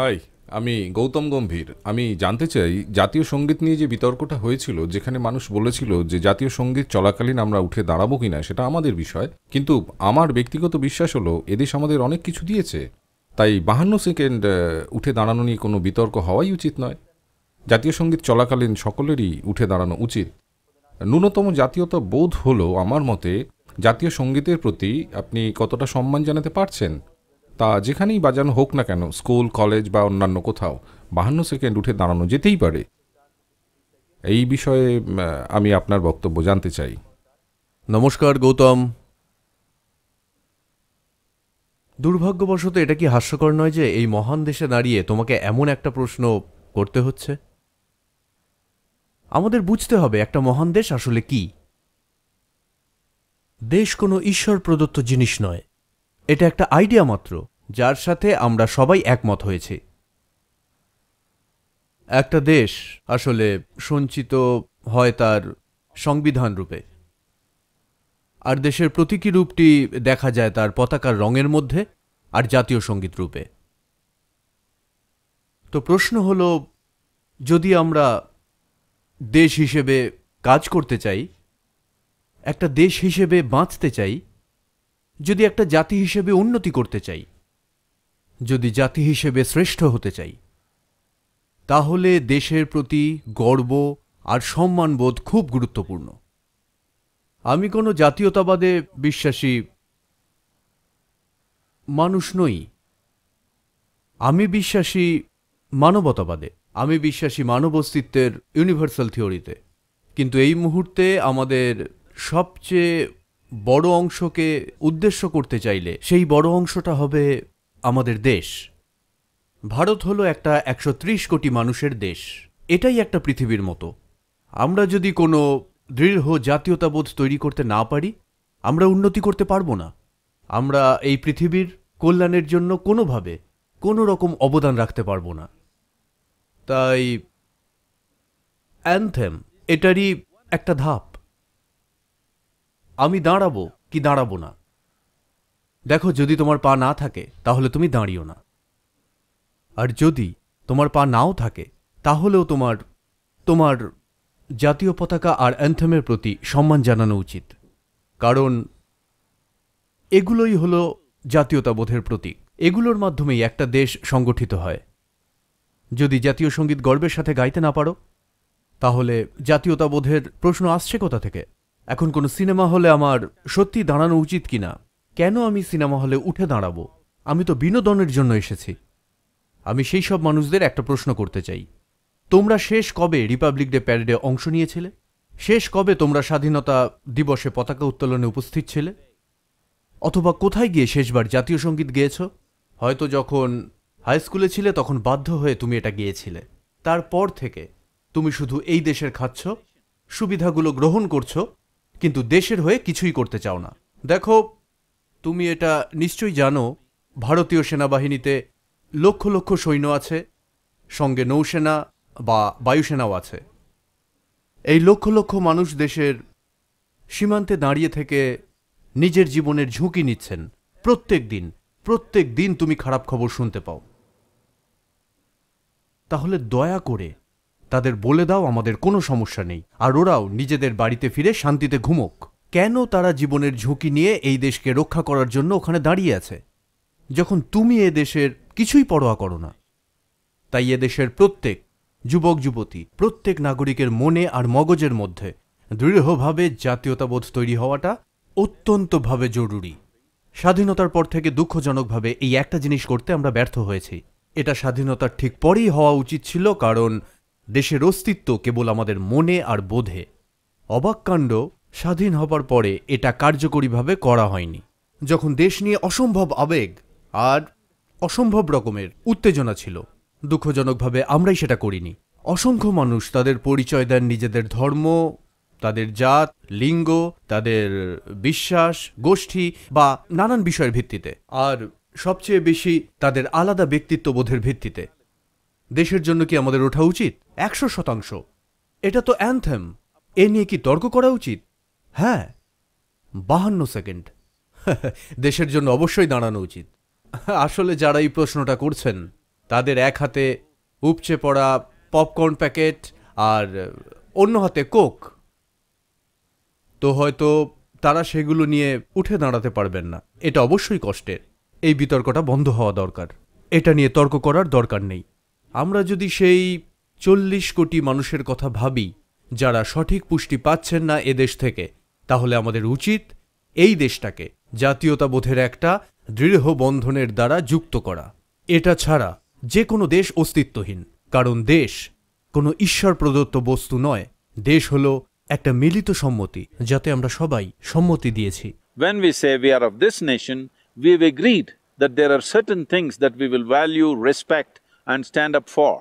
High আমি গৌতম গম্ভীর আমি জানতে চাই জাতীয় সঙ্গীত নিয়ে যে বিতর্কটা হয়েছিল যেখানে মানুষ বলেছিল যে জাতীয় সঙ্গীত চলাকালীন আমরা উঠে দাঁড়াবো কিনা সেটা আমাদের বিষয় কিন্তু আমার ব্যক্তিগত বিশ্বাস হলো এদেশ আমাদের অনেক কিছু দিয়েছে তাই বাহান্ন সেকেন্ড উঠে দাঁড়ানো নিয়ে কোনো বিতর্ক হওয়াই উচিত নয় জাতীয় সঙ্গীত চলাকালীন সকলেরই উঠে দাঁড়ানো উচিত ন্যূনতম জাতীয়তা বোধ হলো আমার মতে জাতীয় সঙ্গীতের প্রতি আপনি কতটা সম্মান জানাতে পারছেন তা যেখানেই বাজানো হোক না কেন স্কুল কলেজ বা অন্যান্য কোথাও বাহান্ন সেকেন্ড উঠে দাঁড়ানো যেতেই পারে এই বিষয়ে আমি আপনার বক্তব্য জানতে চাই নমস্কার গৌতম দুর্ভাগ্যবশত এটা কি হাস্যকর নয় যে এই মহান দেশে দাঁড়িয়ে তোমাকে এমন একটা প্রশ্ন করতে হচ্ছে আমাদের বুঝতে হবে একটা মহান দেশ আসলে কি দেশ কোনো ঈশ্বর প্রদত্ত জিনিস নয় এটা একটা আইডিয়া মাত্র যার সাথে আমরা সবাই একমত হয়েছি একটা দেশ আসলে সঞ্চিত হয় তার সংবিধান রূপে আর দেশের প্রতীকী রূপটি দেখা যায় তার পতাকার রঙের মধ্যে আর জাতীয় সঙ্গীত রূপে তো প্রশ্ন হল যদি আমরা দেশ হিসেবে কাজ করতে চাই একটা দেশ হিসেবে বাঁচতে চাই যদি একটা জাতি হিসেবে উন্নতি করতে চাই যদি জাতি হিসেবে শ্রেষ্ঠ হতে চাই তাহলে দেশের প্রতি গর্ব আর সম্মানবোধ খুব গুরুত্বপূর্ণ আমি কোনো জাতীয়তাবাদে বিশ্বাসী মানুষ নই আমি বিশ্বাসী মানবতাবাদে আমি বিশ্বাসী মানব অস্তিত্বের ইউনিভার্সাল থিওরিতে কিন্তু এই মুহূর্তে আমাদের সবচেয়ে বড় অংশকে উদ্দেশ্য করতে চাইলে সেই বড় অংশটা হবে আমাদের দেশ ভারত হলো একটা একশো কোটি মানুষের দেশ এটাই একটা পৃথিবীর মতো আমরা যদি কোনো দৃঢ় জাতীয়তাবোধ তৈরি করতে না পারি আমরা উন্নতি করতে পারবো না আমরা এই পৃথিবীর কল্যাণের জন্য কোনোভাবে কোনো রকম অবদান রাখতে পারবো না তাই অ্যান্থেম এটারই একটা ধাপ আমি দাঁড়াবো কি দাঁড়াবো না দেখো যদি তোমার পা না থাকে তাহলে তুমি দাঁড়িও না আর যদি তোমার পা নাও থাকে তাহলেও তোমার তোমার জাতীয় পতাকা আর অ্যান্থেমের প্রতি সম্মান জানানো উচিত কারণ এগুলোই হল জাতীয়তাবোধের প্রতীক এগুলোর মাধ্যমেই একটা দেশ সংগঠিত হয় যদি জাতীয় সঙ্গীত গর্বের সাথে গাইতে না পারো তাহলে জাতীয়তাবোধের প্রশ্ন আসছে কোথা থেকে এখন কোনো সিনেমা হলে আমার সত্যি দাঁড়ানো উচিত কিনা কেন আমি সিনেমা হলে উঠে দাঁড়াবো আমি তো বিনোদনের জন্য এসেছি আমি সেই সব মানুষদের একটা প্রশ্ন করতে চাই তোমরা শেষ কবে রিপাবলিক ডে প্যারেডে অংশ নিয়েছিলে শেষ কবে তোমরা স্বাধীনতা দিবসে পতাকা উত্তোলনে উপস্থিত ছিলে অথবা কোথায় গিয়ে শেষবার জাতীয় সঙ্গীত গেয়েছ হয়তো যখন হাই স্কুলে ছিলে তখন বাধ্য হয়ে তুমি এটা গিয়েছিলে তারপর থেকে তুমি শুধু এই দেশের খাচ্ছ সুবিধাগুলো গ্রহণ করছো কিন্তু দেশের হয়ে কিছুই করতে চাও না দেখো তুমি এটা নিশ্চয়ই জানো ভারতীয় সেনাবাহিনীতে লক্ষ লক্ষ সৈন্য আছে সঙ্গে নৌসেনা বা বায়ুসেনাও আছে এই লক্ষ লক্ষ মানুষ দেশের সীমান্তে দাঁড়িয়ে থেকে নিজের জীবনের ঝুঁকি নিচ্ছেন প্রত্যেক দিন প্রত্যেক দিন তুমি খারাপ খবর শুনতে পাও তাহলে দয়া করে তাদের বলে দাও আমাদের কোনো সমস্যা নেই আর ওরাও নিজেদের বাড়িতে ফিরে শান্তিতে ঘুমোক কেন তারা জীবনের ঝুঁকি নিয়ে এই দেশকে রক্ষা করার জন্য ওখানে দাঁড়িয়ে আছে যখন তুমি এ দেশের কিছুই পরোয়া করো না তাই এদেশের প্রত্যেক যুবক যুবতী প্রত্যেক নাগরিকের মনে আর মগজের মধ্যে দৃঢ়ভাবে জাতীয়তাবোধ তৈরি হওয়াটা অত্যন্তভাবে জরুরি স্বাধীনতার পর থেকে দুঃখজনকভাবে এই একটা জিনিস করতে আমরা ব্যর্থ হয়েছি এটা স্বাধীনতার ঠিক পরেই হওয়া উচিত ছিল কারণ দেশের অস্তিত্ব কেবল আমাদের মনে আর বোধে অবাককাণ্ড স্বাধীন হবার পরে এটা কার্যকরীভাবে করা হয়নি যখন দেশ নিয়ে অসম্ভব আবেগ আর অসম্ভব রকমের উত্তেজনা ছিল দুঃখজনকভাবে আমরাই সেটা করিনি অসংখ্য মানুষ তাদের পরিচয় দেন নিজেদের ধর্ম তাদের জাত লিঙ্গ তাদের বিশ্বাস গোষ্ঠী বা নানান বিষয়ের ভিত্তিতে আর সবচেয়ে বেশি তাদের আলাদা ব্যক্তিত্ববোধের ভিত্তিতে দেশের জন্য কি আমাদের ওঠা উচিত একশো শতাংশ এটা তো অ্যান্থেম এ নিয়ে কি তর্ক করা উচিত হ্যাঁ বাহান্ন সেকেন্ড দেশের জন্য অবশ্যই দাঁড়ানো উচিত আসলে যারা এই প্রশ্নটা করছেন তাদের এক হাতে উপচে পড়া পপকর্ন প্যাকেট আর অন্য হাতে কোক তো হয়তো তারা সেগুলো নিয়ে উঠে দাঁড়াতে পারবেন না এটা অবশ্যই কষ্টের এই বিতর্কটা বন্ধ হওয়া দরকার এটা নিয়ে তর্ক করার দরকার নেই আমরা যদি সেই চল্লিশ কোটি মানুষের কথা ভাবি যারা সঠিক পুষ্টি পাচ্ছেন না এদেশ থেকে তাহলে আমাদের উচিত এই দেশটাকে জাতীয়তাবোধের একটা দৃঢ় বন্ধনের দ্বারা যুক্ত করা এটা ছাড়া যে কোনো দেশ অস্তিত্বহীন কারণ দেশ কোনো ঈশ্বর প্রদত্ত বস্তু নয় দেশ হলো একটা মিলিত সম্মতি যাতে আমরা সবাই সম্মতি দিয়েছি When we say we are of this nation, we have agreed that there are certain things that we will value, respect and stand up for.